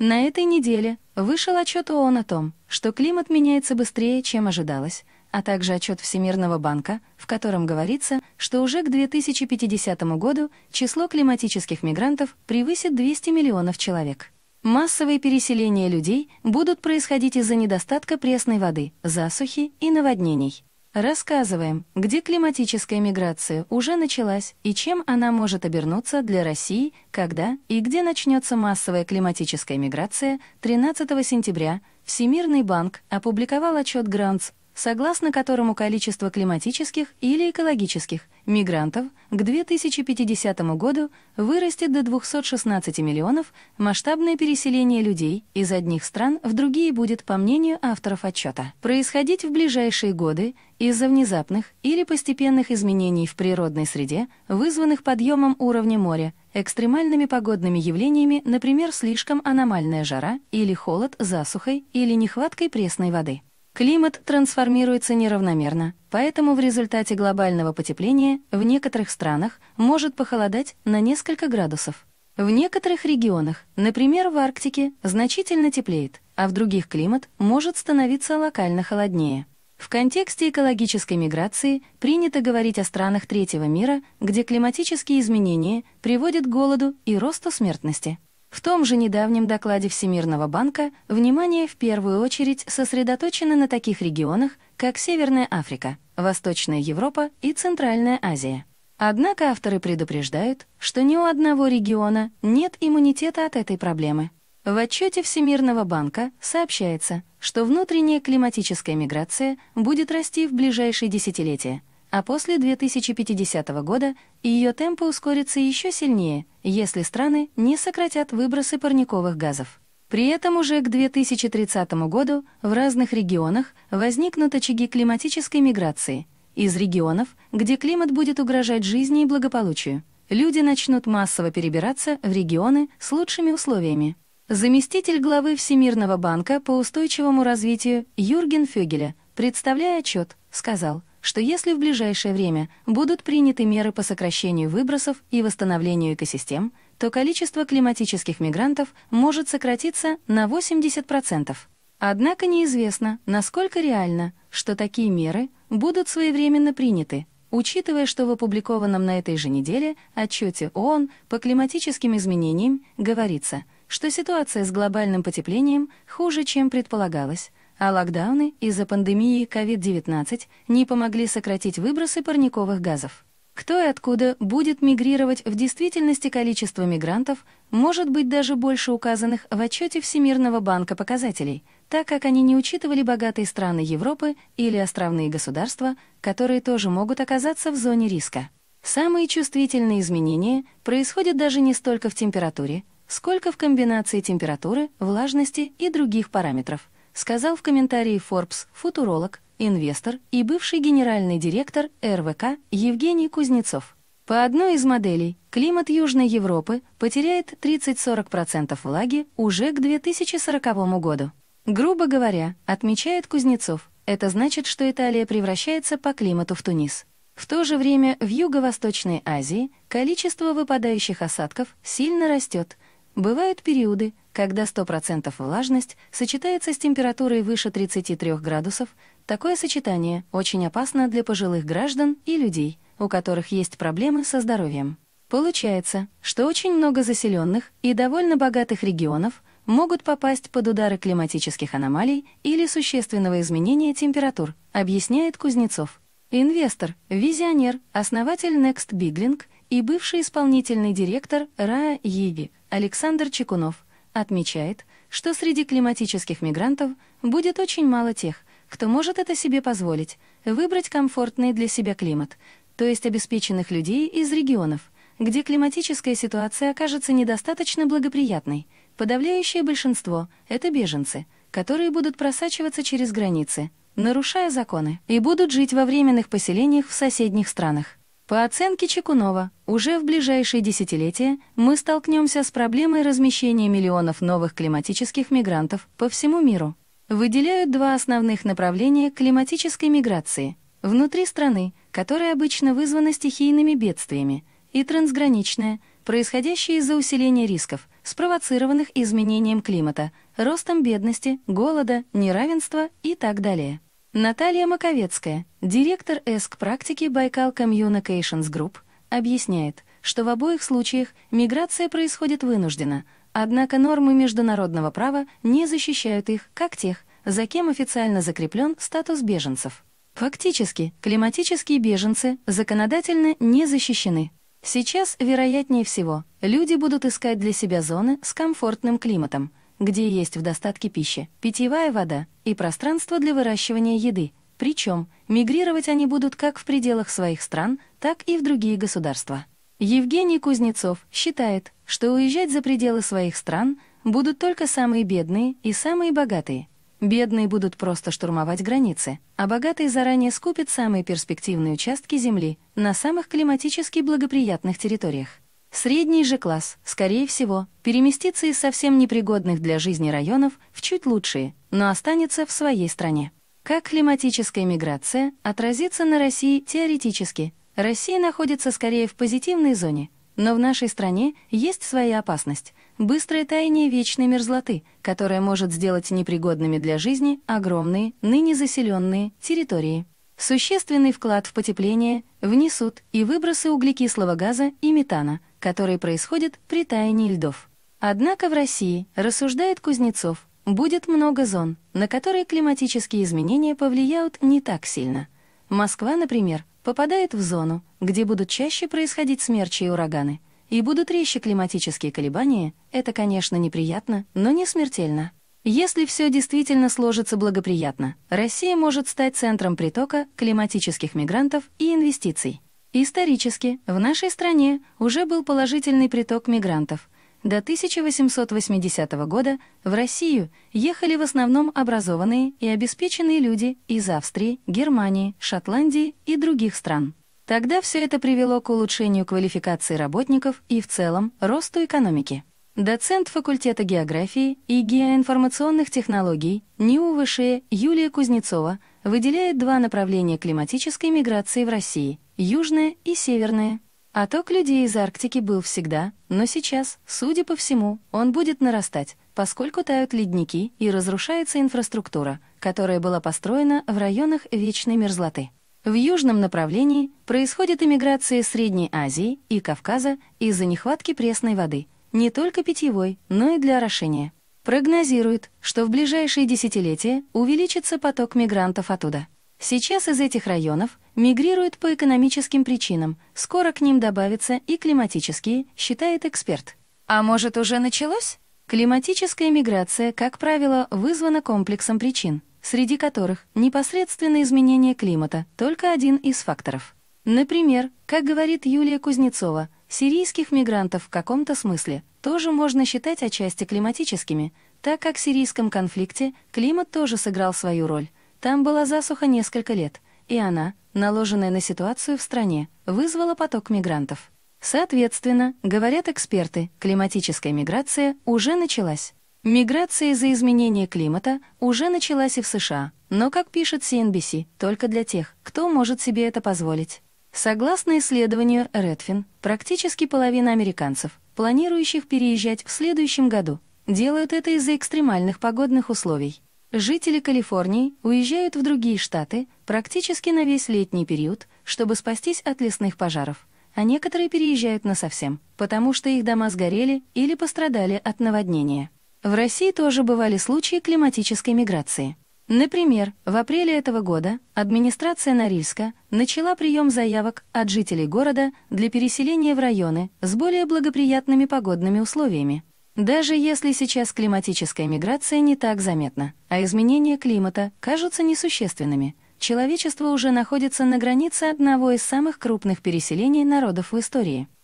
На этой неделе вышел отчет ООН о том, что климат меняется быстрее, чем ожидалось, а также отчет Всемирного банка, в котором говорится, что уже к 2050 году число климатических мигрантов превысит 200 миллионов человек. Массовые переселения людей будут происходить из-за недостатка пресной воды, засухи и наводнений. Рассказываем, где климатическая миграция уже началась и чем она может обернуться для России, когда и где начнется массовая климатическая миграция 13 сентября. Всемирный банк опубликовал отчет Грантс, согласно которому количество климатических или экологических – мигрантов к 2050 году вырастет до 216 миллионов, масштабное переселение людей из одних стран в другие будет, по мнению авторов отчета, происходить в ближайшие годы из-за внезапных или постепенных изменений в природной среде, вызванных подъемом уровня моря, экстремальными погодными явлениями, например, слишком аномальная жара или холод, засухой или нехваткой пресной воды. Климат трансформируется неравномерно, поэтому в результате глобального потепления в некоторых странах может похолодать на несколько градусов. В некоторых регионах, например, в Арктике, значительно теплеет, а в других климат может становиться локально холоднее. В контексте экологической миграции принято говорить о странах третьего мира, где климатические изменения приводят к голоду и росту смертности. В том же недавнем докладе Всемирного банка внимание в первую очередь сосредоточено на таких регионах, как Северная Африка, Восточная Европа и Центральная Азия. Однако авторы предупреждают, что ни у одного региона нет иммунитета от этой проблемы. В отчете Всемирного банка сообщается, что внутренняя климатическая миграция будет расти в ближайшие десятилетия – а после 2050 года ее темпы ускорятся еще сильнее, если страны не сократят выбросы парниковых газов. При этом уже к 2030 году в разных регионах возникнут очаги климатической миграции. Из регионов, где климат будет угрожать жизни и благополучию, люди начнут массово перебираться в регионы с лучшими условиями. Заместитель главы Всемирного банка по устойчивому развитию Юрген Фёгеля, представляя отчет, сказал, что если в ближайшее время будут приняты меры по сокращению выбросов и восстановлению экосистем, то количество климатических мигрантов может сократиться на 80%. Однако неизвестно, насколько реально, что такие меры будут своевременно приняты, учитывая, что в опубликованном на этой же неделе отчете ООН по климатическим изменениям говорится, что ситуация с глобальным потеплением хуже, чем предполагалось, а локдауны из-за пандемии COVID-19 не помогли сократить выбросы парниковых газов. Кто и откуда будет мигрировать в действительности количество мигрантов может быть даже больше указанных в отчете Всемирного банка показателей, так как они не учитывали богатые страны Европы или островные государства, которые тоже могут оказаться в зоне риска. Самые чувствительные изменения происходят даже не столько в температуре, сколько в комбинации температуры, влажности и других параметров – сказал в комментарии Forbes футуролог, инвестор и бывший генеральный директор РВК Евгений Кузнецов. По одной из моделей климат Южной Европы потеряет 30-40% влаги уже к 2040 году. Грубо говоря, отмечает Кузнецов, это значит, что Италия превращается по климату в Тунис. В то же время в Юго-Восточной Азии количество выпадающих осадков сильно растет – Бывают периоды, когда 100% влажность сочетается с температурой выше 33 градусов. Такое сочетание очень опасно для пожилых граждан и людей, у которых есть проблемы со здоровьем. Получается, что очень много заселенных и довольно богатых регионов могут попасть под удары климатических аномалий или существенного изменения температур, объясняет Кузнецов. Инвестор, визионер, основатель Next Bigling и бывший исполнительный директор РАА Еги Александр Чекунов отмечает, что среди климатических мигрантов будет очень мало тех, кто может это себе позволить, выбрать комфортный для себя климат, то есть обеспеченных людей из регионов, где климатическая ситуация окажется недостаточно благоприятной. Подавляющее большинство — это беженцы, которые будут просачиваться через границы, нарушая законы, и будут жить во временных поселениях в соседних странах. По оценке Чекунова, уже в ближайшие десятилетия мы столкнемся с проблемой размещения миллионов новых климатических мигрантов по всему миру. Выделяют два основных направления климатической миграции – внутри страны, которая обычно вызвана стихийными бедствиями, и трансграничная, происходящая из-за усиления рисков, спровоцированных изменением климата, ростом бедности, голода, неравенства и так далее. Наталья Маковецкая, директор ЭСК практики Байкал Communications Group, объясняет, что в обоих случаях миграция происходит вынужденно, однако нормы международного права не защищают их, как тех, за кем официально закреплен статус беженцев. Фактически, климатические беженцы законодательно не защищены. Сейчас, вероятнее всего, люди будут искать для себя зоны с комфортным климатом – где есть в достатке пища, питьевая вода и пространство для выращивания еды. Причем мигрировать они будут как в пределах своих стран, так и в другие государства. Евгений Кузнецов считает, что уезжать за пределы своих стран будут только самые бедные и самые богатые. Бедные будут просто штурмовать границы, а богатые заранее скупят самые перспективные участки земли на самых климатически благоприятных территориях. Средний же класс, скорее всего, переместится из совсем непригодных для жизни районов в чуть лучшие, но останется в своей стране. Как климатическая миграция отразится на России теоретически? Россия находится скорее в позитивной зоне, но в нашей стране есть своя опасность — быстрое таяние вечной мерзлоты, которая может сделать непригодными для жизни огромные, ныне заселенные территории. Существенный вклад в потепление внесут и выбросы углекислого газа и метана — который происходит при таянии льдов. Однако в России, рассуждает Кузнецов, будет много зон, на которые климатические изменения повлияют не так сильно. Москва, например, попадает в зону, где будут чаще происходить смерчи и ураганы, и будут резче климатические колебания, это, конечно, неприятно, но не смертельно. Если все действительно сложится благоприятно, Россия может стать центром притока климатических мигрантов и инвестиций. Исторически в нашей стране уже был положительный приток мигрантов. До 1880 года в Россию ехали в основном образованные и обеспеченные люди из Австрии, Германии, Шотландии и других стран. Тогда все это привело к улучшению квалификации работников и в целом росту экономики. Доцент факультета географии и геоинформационных технологий НИУ Юлия Кузнецова выделяет два направления климатической миграции в России – южные и северные. Отток людей из Арктики был всегда, но сейчас, судя по всему, он будет нарастать, поскольку тают ледники и разрушается инфраструктура, которая была построена в районах вечной мерзлоты. В южном направлении происходит эмиграция Средней Азии и Кавказа из-за нехватки пресной воды, не только питьевой, но и для орошения. Прогнозируют, что в ближайшие десятилетия увеличится поток мигрантов оттуда. Сейчас из этих районов – мигрируют по экономическим причинам, скоро к ним добавятся и климатические, считает эксперт. А может, уже началось? Климатическая миграция, как правило, вызвана комплексом причин, среди которых непосредственное изменение климата – только один из факторов. Например, как говорит Юлия Кузнецова, сирийских мигрантов в каком-то смысле тоже можно считать отчасти климатическими, так как в сирийском конфликте климат тоже сыграл свою роль. Там была засуха несколько лет – и она, наложенная на ситуацию в стране, вызвала поток мигрантов. Соответственно, говорят эксперты, климатическая миграция уже началась. Миграция из-за изменения климата уже началась и в США, но, как пишет CNBC, только для тех, кто может себе это позволить. Согласно исследованию Редфин, практически половина американцев, планирующих переезжать в следующем году, делают это из-за экстремальных погодных условий. Жители Калифорнии уезжают в другие штаты практически на весь летний период, чтобы спастись от лесных пожаров, а некоторые переезжают на совсем, потому что их дома сгорели или пострадали от наводнения. В России тоже бывали случаи климатической миграции. Например, в апреле этого года администрация Норильска начала прием заявок от жителей города для переселения в районы с более благоприятными погодными условиями, даже если сейчас климатическая миграция не так заметна, а изменения климата кажутся несущественными, человечество уже находится на границе одного из самых крупных переселений народов в истории —